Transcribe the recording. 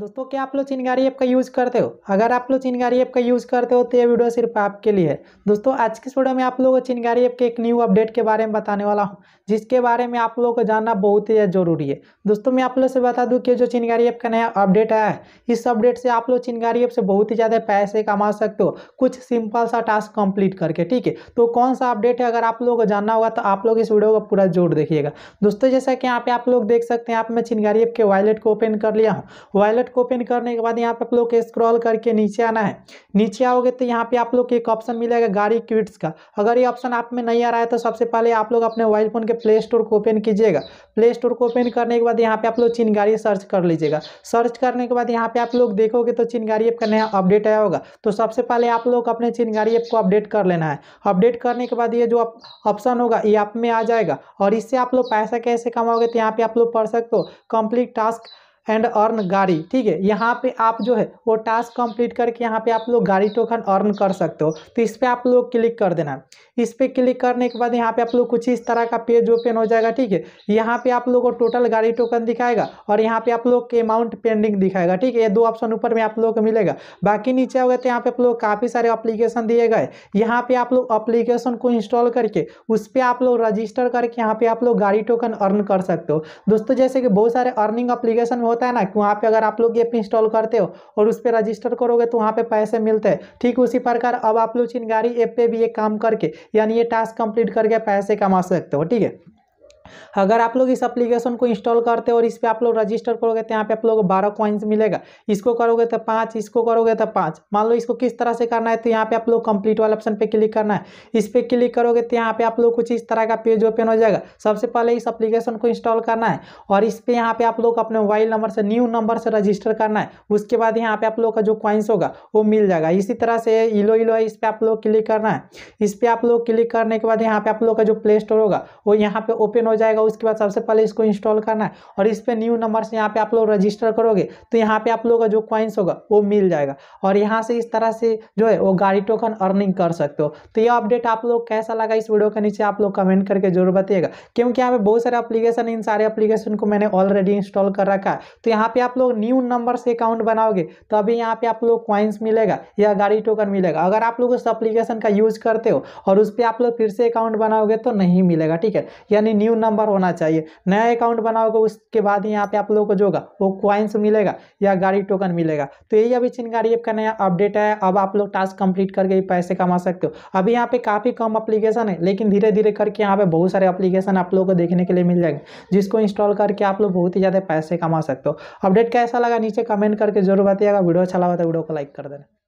दोस्तों क्या आप लोग चिनगारी ऐप का यूज़ करते हो अगर आप लोग चिंगारी ऐप का यूज़ करते हो तो ये वीडियो सिर्फ आपके लिए है दोस्तों आज की वीडियो में आप लोगों को चिनगारी ऐप के एक न्यू अपडेट के बारे में बताने वाला हूँ जिसके बारे में आप लोगों को जानना बहुत ही ज़रूरी है दोस्तों मैं आप लोग से बता दूँ कि जो चिनगारी ऐप का नया अपडेट आया है इस अपडेट से आप लोग चिनगारी ऐप से बहुत ही ज़्यादा पैसे कमा सकते हो कुछ सिंपल सा टास्क कंप्लीट करके ठीक है तो कौन सा अपडेट है अगर आप लोगों को जानना होगा तो आप लोग इस वीडियो को पूरा जोर देखिएगा दोस्तों जैसा कि यहाँ पे आप लोग देख सकते हैं आप मैं चिनगारी ऐप के वॉलेट को ओपन कर लिया हूँ वॉलेट वॉलेट को ओपन करने के बाद यहाँ पे आप लोग स्क्रॉल करके नीचे आना है नीचे आओगे तो यहाँ पे आप लोग एक ऑप्शन मिलेगा गाड़ी क्विट्स का अगर ये ऑप्शन आप में नहीं आ रहा है तो सबसे पहले आप लोग अपने मोबाइल फोन के प्ले स्टोर को ओपन कीजिएगा प्ले स्टोर को ओपन करने के बाद यहाँ पे आप लोग चीन गाड़ी सर्च कर लीजिएगा सर्च करने के बाद यहाँ पे आप लोग देखोगे तो चीन गाड़ी ऐप का नया अपडेट आया होगा तो सबसे पहले आप लोग अपने चीन गाड़ी ऐप को अपडेट कर लेना है अपडेट करने के बाद ये जो ऑप्शन होगा ये आप में आ जाएगा और इससे आप लोग पैसा कैसे कमाओगे तो यहाँ पे आप लोग पढ़ सकते हो कंप्लीट टास्क एंड अर्न गाड़ी ठीक है यहाँ पे आप जो है वो टास्क कंप्लीट करके यहाँ पे आप लोग गाड़ी टोकन अर्न कर सकते हो तो इस पर आप लोग क्लिक कर देना इस पर क्लिक करने के बाद यहाँ पे आप लोग कुछ इस तरह का पेज ओपन हो जाएगा ठीक है यहाँ पे आप लोगों को टोटल गाड़ी टोकन दिखाएगा और यहाँ पे आप लोग के अमाउंट पेंडिंग दिखाएगा ठीक है ये दो ऑप्शन ऊपर में आप लोग को मिलेगा बाकी नीचे हो गए तो यहाँ पे आप लोग काफ़ी सारे अप्लीकेशन दिए गए यहाँ पे आप लोग अप्लीकेशन को इंस्टॉल करके उस पर आप लोग रजिस्टर करके यहाँ पे आप लोग गाड़ी टोकन अर्न कर सकते हो दोस्तों जैसे कि बहुत सारे अर्निंग अप्लीकेशन हो होता है ना कि वहाँ पर अगर आप लोग ऐप इंस्टॉल करते हो और उस पर रजिस्टर करोगे तो वहाँ पर पैसे मिलते हैं ठीक उसी प्रकार अब आप लोग चिंगारी ऐप पे भी ये काम करके यानी ये टास्क कंप्लीट करके पैसे कमा सकते हो ठीक है अगर आप लोग इस एप्लीकेशन को इंस्टॉल करते हो और इस पर आप लोग रजिस्टर करोगे तो यहाँ पे आप लोग को बारह कॉइन्स मिलेगा इसको करोगे तो पाँच इसको करोगे तो पाँच मान लो इसको किस तरह से करना है तो यहाँ पे आप लोग कंप्लीट वाले ऑप्शन पे क्लिक करना है इस पर क्लिक करोगे तो यहाँ पे आप लोग कुछ इस तरह का पेज ओपन हो जाएगा सबसे पहले इस अप्लीकेशन को इंस्टॉल करना है और इस पर यहाँ पे आप लोग अपने मोबाइल नंबर से न्यू नंबर से रजिस्टर करना है उसके बाद यहाँ पे आप लोग का जो कॉइन्स होगा वो मिल जाएगा इसी तरह से इलो इलो है इस पर आप लोग क्लिक करना है इस पर आप लोग क्लिक करने के बाद यहाँ पे आप लोग का जो प्ले स्टोर होगा वो यहाँ पे ओपन हो हो जाएगा उसके बाद सबसे पहले इसको इंस्टॉल करना है और इस पर न्यू नंबर से यहाँ पे आप लोग रजिस्टर करोगे तो यहाँ पे आप लोग का जो क्वाइंस होगा वो मिल जाएगा और यहाँ से इस तरह से जो है वो गाड़ी टोकन अर्निंग कर सकते हो तो ये अपडेट आप लोग कैसा लगा इस वीडियो के नीचे आप लोग कमेंट करके जरूर बताइएगा क्योंकि यहाँ पे बहुत सारे अपलीकेशन इन सारे अपलीकेशन को मैंने ऑलरेडी इंस्टॉल कर रखा है तो यहाँ पे आप लोग न्यू नंबर से अकाउंट बनाओगे तो अभी यहाँ पे आप लोग क्वाइंस मिलेगा या गाड़ी टोकन मिलेगा अगर आप लोग उस अप्लीकेशन का यूज करते हो और उस पर आप लोग फिर से अकाउंट बनाओगे तो नहीं मिलेगा ठीक है यानी न्यू नंबर होना चाहिए नया अकाउंट बनाओगे उसके बाद यहाँ पे आप लोगों को जो होगा वो क्वाइंस मिलेगा या गाड़ी टोकन मिलेगा तो यही अभी चिनगाड़ी ऐप का नया अपडेट है अब आप लोग टास्क कंप्लीट करके पैसे कमा सकते हो अभी यहाँ पे काफ़ी कम अप्लीकेशन है लेकिन धीरे धीरे करके यहाँ पे बहुत सारे अप्लीकेशन आप लोगों को देखने के लिए मिल जाएंगे जिसको इंस्टॉल करके आप लोग बहुत ही ज़्यादा पैसे कमा सकते हो अपडेट कैसा लगा नीचे कमेंट करके जरूर बताइएगा वीडियो अच्छा लगा तो वीडियो को लाइक कर देना